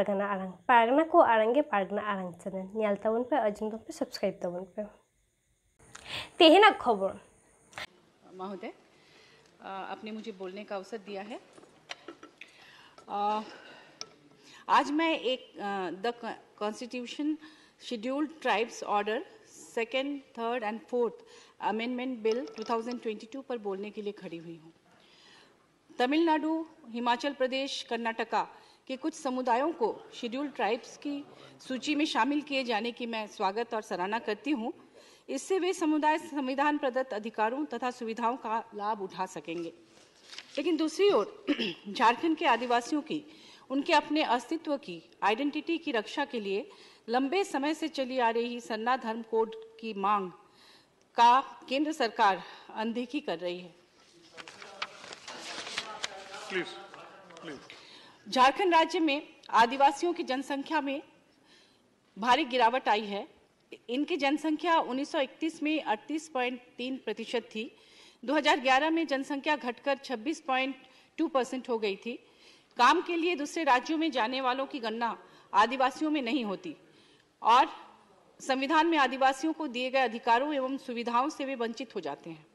ᱯᱟᱨᱜᱟᱱᱟ ᱟᱲᱟᱝ ᱯᱟᱨᱜᱟᱱᱟ ᱠᱚ ᱟᱲᱟᱝ ᱜᱮ ᱯᱟᱨᱜᱟᱱᱟ ᱟᱲᱟᱝ ᱪᱮᱱᱮᱞ पे अजिंग ᱯᱮ पे सब्सक्राइब ᱯᱮ पे ते ᱯᱮ ना खबर महोदय आपने मुझे बोलने का अवसर दिया है आ, आज मैं एक the constitution scheduled tribes order second third and fourth amendment bill 2022 पर बोलने के लिए खड़ी हुई हूँ तमिलनाडु हिमाचल प्रदेश कर्नाटका कि कुछ समुदायों को शेड्यूल ट्राइब्स की सूची में शामिल किए जाने की मैं स्वागत और सराहना करती हूँ इससे वे समुदाय संविधान प्रदत्त अधिकारों तथा सुविधाओं का लाभ उठा सकेंगे लेकिन दूसरी ओर झारखंड के आदिवासियों की उनके अपने अस्तित्व की आइडेंटिटी की रक्षा के लिए लंबे समय से चली आ रही सन्ना धर्म कोड की मांग का केंद्र सरकार अनदेखी कर रही है प्लीज प्लीज झारखंड राज्य में आदिवासियों की जनसंख्या में भारी गिरावट आई है इनकी जनसंख्या 1931 में 38.3 प्रतिशत थी 2011 में जनसंख्या घटकर 26.2 परसेंट हो गई थी काम के लिए दूसरे राज्यों में जाने वालों की गणना आदिवासियों में नहीं होती और संविधान में आदिवासियों को दिए गए अधिकारों एवं सुविधाओं से वे वंचित हो जाते हैं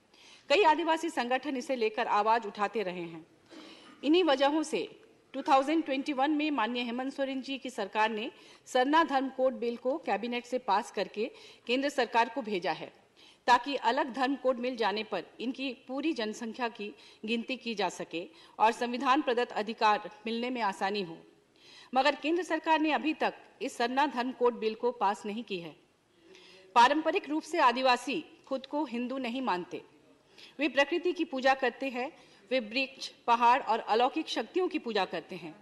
कई आदिवासी संगठन इसे लेकर आवाज उठाते रहे हैं इन्हीं वजहों से 2021 में माननीय हेमंत सोरेन जी की सरकार ने सरना धर्म कोड बिल को कैबिनेट से पास करके केंद्र सरकार को भेजा है ताकि अलग धर्म कोड मिल जाने पर इनकी पूरी जनसंख्या की गिनती की जा सके और संविधान प्रदत्त अधिकार मिलने में आसानी हो मगर केंद्र सरकार ने अभी तक इस सरना धर्म कोड बिल को पास नहीं की है पारंपरिक रूप से आदिवासी खुद को हिंदू नहीं मानते वे प्रकृति की पूजा करते हैं वे वृक्ष पहाड़ और अलौकिक शक्तियों की पूजा करते हैं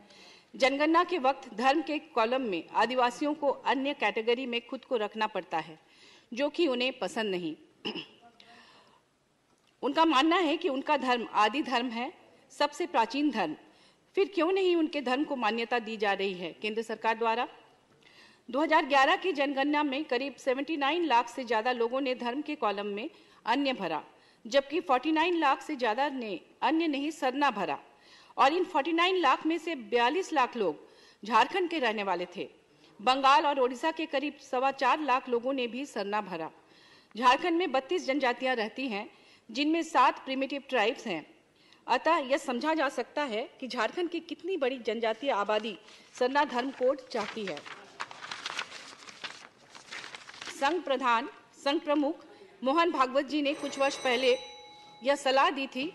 जनगणना के वक्त धर्म के कॉलम में आदिवासियों को अन्य कैटेगरी में खुद को रखना पड़ता है जो कि उन्हें पसंद नहीं उनका मानना है कि उनका धर्म आदि धर्म है सबसे प्राचीन धर्म फिर क्यों नहीं उनके धर्म को मान्यता दी जा रही है केंद्र सरकार द्वारा 2011 की जनगणना में करीब 79 लाख से ज़्यादा लोगों ने धर्म के कॉलम में अन्य भरा जबकि 49 लाख से ज़्यादा ने अन्य नहीं सरना भरा और इन 49 लाख में से 42 लाख लोग झारखंड के रहने वाले थे बंगाल और ओडिशा के करीब सवा चार लाख लोगों ने भी सरना भरा झारखंड में 32 जनजातियां रहती हैं जिनमें सात प्रिमेटिव ट्राइब्स हैं अतः यह समझा जा सकता है कि झारखंड की कितनी बड़ी जनजातीय आबादी सरना धर्म कोड चाहती है संघ प्रधान संघ प्रमुख मोहन भागवत जी ने कुछ वर्ष पहले यह सलाह दी थी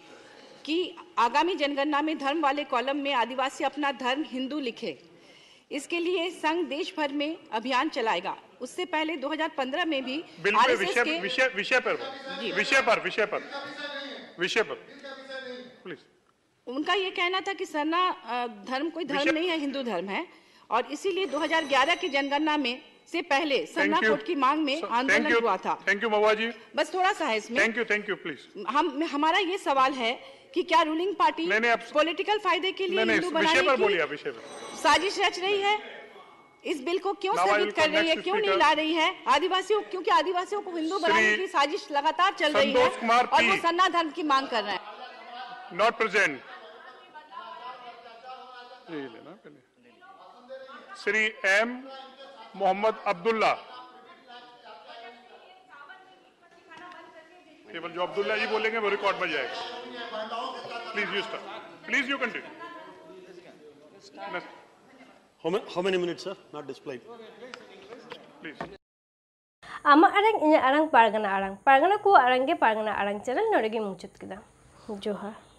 कि आगामी जनगणना में धर्म वाले कॉलम में आदिवासी अपना धर्म हिंदू लिखे इसके लिए संघ देश भर में अभियान चलाएगा उससे पहले 2015 में भी विषय विषय पर विषय पर विषय पर विषय पर प्लीज उनका ये कहना था कि सरना धर्म कोई धर्म नहीं है हिंदू धर्म है और इसीलिए 2011 की जनगणना में से पहले सरना कोर्ट की मांग में आंदोलन हुआ था थैंक यू मवा जी बस थोड़ा सा है इसमें thank you thank you please हम हमारा ये सवाल है कि क्या रूलिंग पार्टी पॉलिटिकल फायदे के लिए हिंदू बनाने की साजिश रच रही है इस बिल को क्यों स्थगित कर रही है क्यों नहीं ला रही है आदिवासियों क्योंकि आदिवासियों को हिंदू बनाने की साजिश लगातार चल रही है और वो सन्ना धर्म की मांग कर रहे हैं not present Shri M Mohammad Abdullah केवल जो अब्दुल्ला जी बोलेंगे वो रिकॉर्ड में जाएगा please you start please you continue how many minute sir not display please आम आरंग इन आरंग पारगना आड़ पारगना को आरंगे पारगना आड़ चैनल नरेगी मुचत तो किदा जोहार